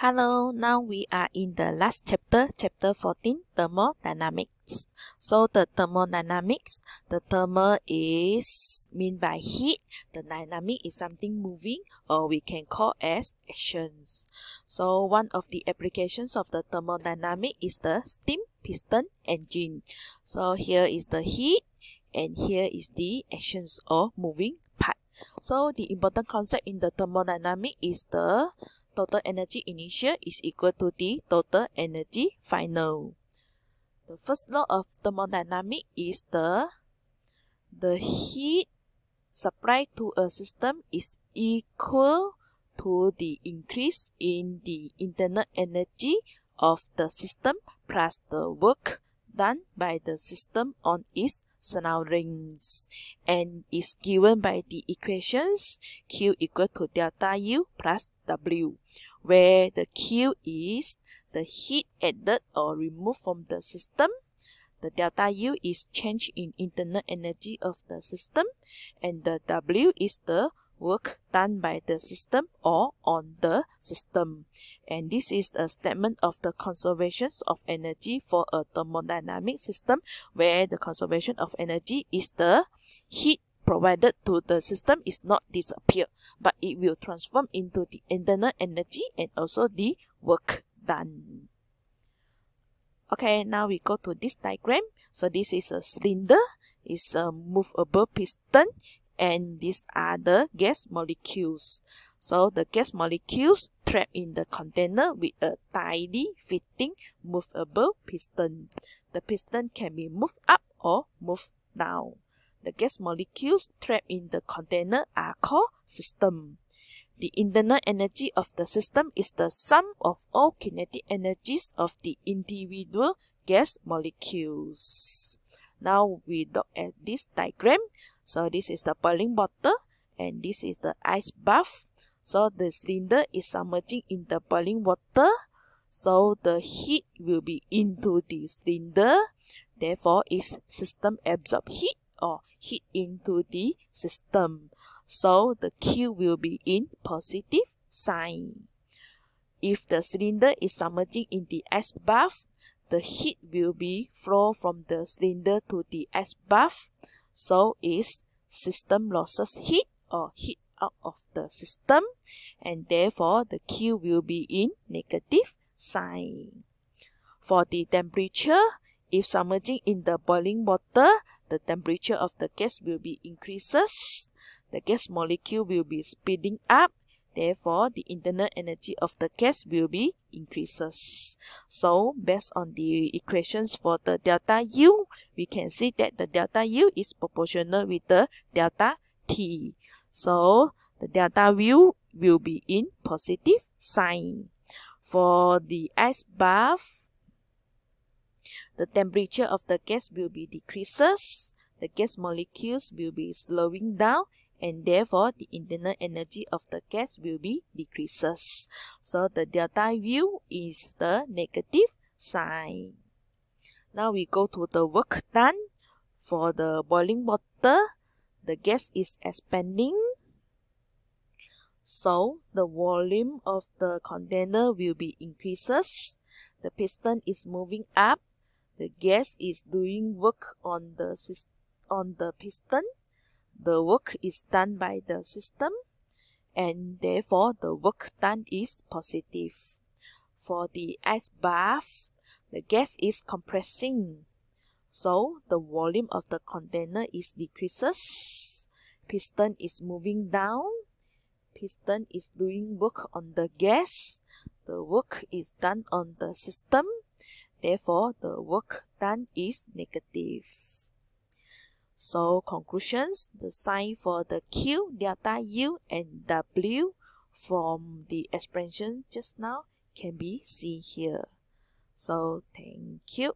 Hello, now we are in the last chapter, chapter 14, thermodynamics. So the thermodynamics, the thermal is mean by heat, the dynamic is something moving or we can call as actions. So one of the applications of the thermodynamic is the steam piston engine. So here is the heat and here is the actions or moving part. So the important concept in the thermodynamic is the total energy initial is equal to the total energy final. The first law of thermodynamics is the the heat supplied to a system is equal to the increase in the internal energy of the system plus the work done by the system on its surroundings and is given by the equations Q equal to delta U plus W where the Q is the heat added or removed from the system the delta U is change in internal energy of the system and the W is the work done by the system or on the system. And this is a statement of the conservation of energy for a thermodynamic system where the conservation of energy is the heat provided to the system is not disappear, but it will transform into the internal energy and also the work done. Okay, now we go to this diagram. So this is a cylinder, it's a movable piston and these are the gas molecules. So the gas molecules trapped in the container with a tightly fitting movable piston. The piston can be moved up or moved down. The gas molecules trapped in the container are called system. The internal energy of the system is the sum of all kinetic energies of the individual gas molecules. Now we look at this diagram. So this is the boiling water and this is the ice bath. So the cylinder is submerging in the boiling water. So the heat will be into the cylinder. Therefore, its system absorb heat or heat into the system. So the Q will be in positive sign. If the cylinder is submerging in the ice bath, the heat will be flow from the cylinder to the ice bath. So is system losses heat or heat out of the system and therefore the Q will be in negative sign. For the temperature, if submerging in the boiling water, the temperature of the gas will be increases. The gas molecule will be speeding up Therefore, the internal energy of the gas will be increases. So, based on the equations for the delta U, we can see that the delta U is proportional with the delta T. So, the delta U will be in positive sign. For the ice bath, the temperature of the gas will be decreases. The gas molecules will be slowing down and therefore the internal energy of the gas will be decreases. So the delta U is the negative sign. Now we go to the work done for the boiling water. The gas is expanding. So the volume of the container will be increases. The piston is moving up. The gas is doing work on the on the piston the work is done by the system and therefore the work done is positive. For the ice bath, the gas is compressing. So the volume of the container is decreases. Piston is moving down. Piston is doing work on the gas. The work is done on the system. Therefore, the work done is negative. So conclusions, the sign for the Q, delta U and W from the expression just now can be seen here. So thank you.